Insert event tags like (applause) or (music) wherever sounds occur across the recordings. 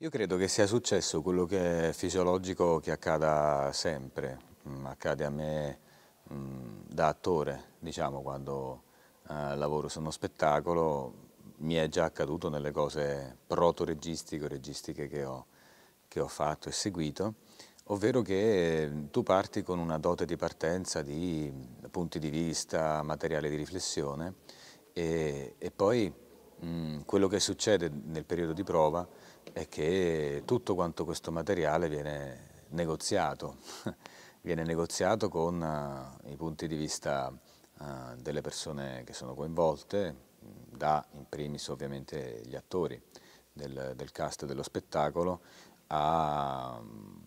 Io credo che sia successo quello che è fisiologico che accada sempre, mm, accade a me mm, da attore, diciamo, quando eh, lavoro su uno spettacolo, mi è già accaduto nelle cose proto-registiche o registiche che ho, che ho fatto e seguito, ovvero che mm, tu parti con una dote di partenza di punti di vista, materiale di riflessione e, e poi Mm, quello che succede nel periodo di prova è che tutto quanto questo materiale viene negoziato, (laughs) viene negoziato con uh, i punti di vista uh, delle persone che sono coinvolte, mm, da in primis ovviamente gli attori del, del cast dello spettacolo a um,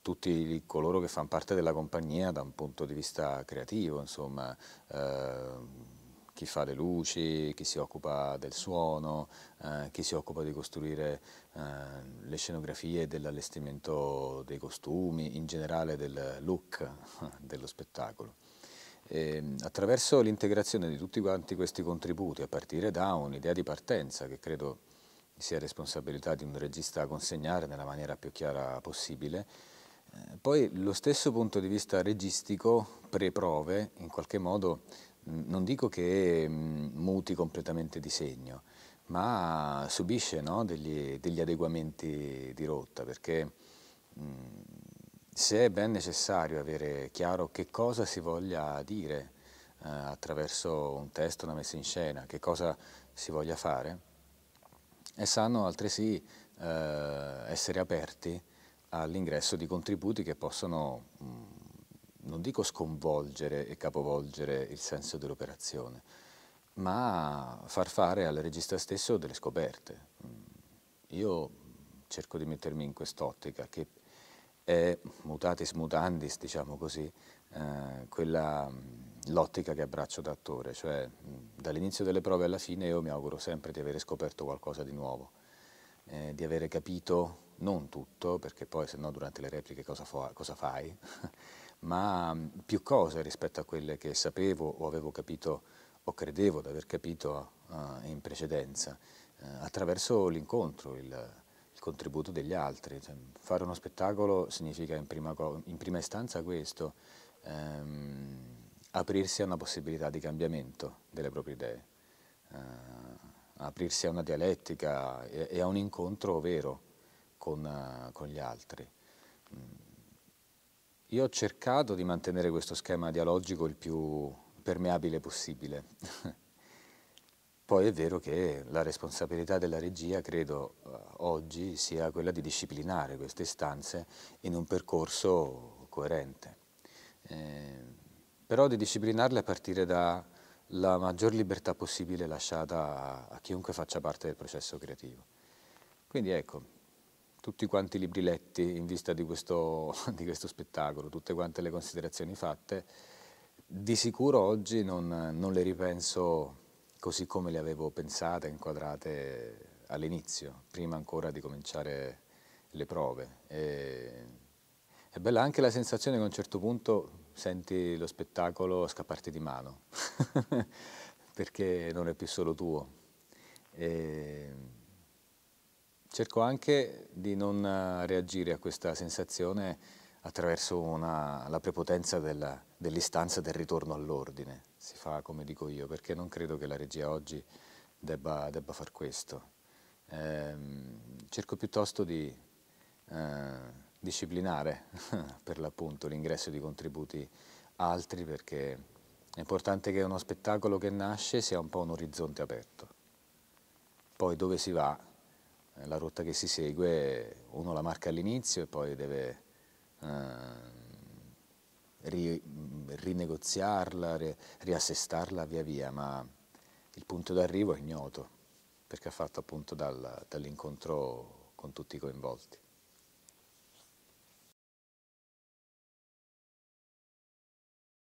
tutti coloro che fanno parte della compagnia da un punto di vista creativo, insomma, uh, chi fa le luci, chi si occupa del suono, eh, chi si occupa di costruire eh, le scenografie dell'allestimento dei costumi, in generale del look (laughs) dello spettacolo. E, ehm, attraverso l'integrazione di tutti quanti questi contributi, a partire da un'idea di partenza che credo sia responsabilità di un regista consegnare nella maniera più chiara possibile, eh, poi lo stesso punto di vista registico, pre-prove, in qualche modo non dico che mm, muti completamente di segno, ma subisce no, degli, degli, adeguamenti di rotta, perché mh, mm, se è ben necessario avere chiaro che cosa si voglia dire eh, attraverso un testo, una messa in scena, che cosa si voglia fare, è sano altresì eh, essere aperti all'ingresso di contributi che possono mh, mm, non dico sconvolgere e capovolgere il senso dell'operazione, ma far fare al regista stesso delle scoperte. Mm. Io cerco di mettermi in quest'ottica che è mutatis mutandis, diciamo così, eh, quella, mm, l'ottica che abbraccio da attore, cioè mm, dall'inizio delle prove alla fine io mi auguro sempre di avere scoperto qualcosa di nuovo, eh, di avere capito non tutto, perché poi se no durante le repliche cosa, fa, cosa fai? (laughs) ma mm, più cose rispetto a quelle che sapevo o avevo capito o credevo di aver capito uh, in precedenza, uh, attraverso l'incontro, il, il, contributo degli altri. Cioè, fare uno spettacolo significa in prima, in prima istanza questo, um, aprirsi a una possibilità di cambiamento delle proprie idee, uh, aprirsi a una dialettica e, e a un incontro vero con, con gli altri. Um, io ho cercato di mantenere questo schema dialogico il più permeabile possibile. (laughs) Poi è vero che la responsabilità della regia, credo, eh, oggi sia quella di disciplinare queste istanze in un percorso coerente. Eh, però di disciplinarle a partire dalla maggior libertà possibile lasciata a, a chiunque faccia parte del processo creativo. Quindi ecco, tutti quanti i libri letti in vista di questo, (laughs) di questo spettacolo, tutte quante le considerazioni fatte. Di sicuro oggi non, non le ripenso così come le avevo pensate, inquadrate all'inizio, prima ancora di cominciare le prove. E, è bella anche la sensazione che a un certo punto senti lo spettacolo scapparti di mano, (laughs) perché non è più solo tuo. E, Cerco anche di non eh, reagire a questa sensazione attraverso una, la prepotenza dell'istanza dell del ritorno all'ordine. Si fa come dico io, perché non credo che la regia oggi debba, debba far questo. Eh, cerco piuttosto di eh, disciplinare (laughs) per l'appunto l'ingresso di contributi altri perché è importante che uno spettacolo che nasce sia un po' un orizzonte aperto. Poi dove si va eh, la rotta che si segue uno la marca all'inizio e poi deve eh, rinegoziarla, ri riassestarla via via, ma il punto d'arrivo è ignoto perché ha fatto appunto dal, dall'incontro con tutti i coinvolti.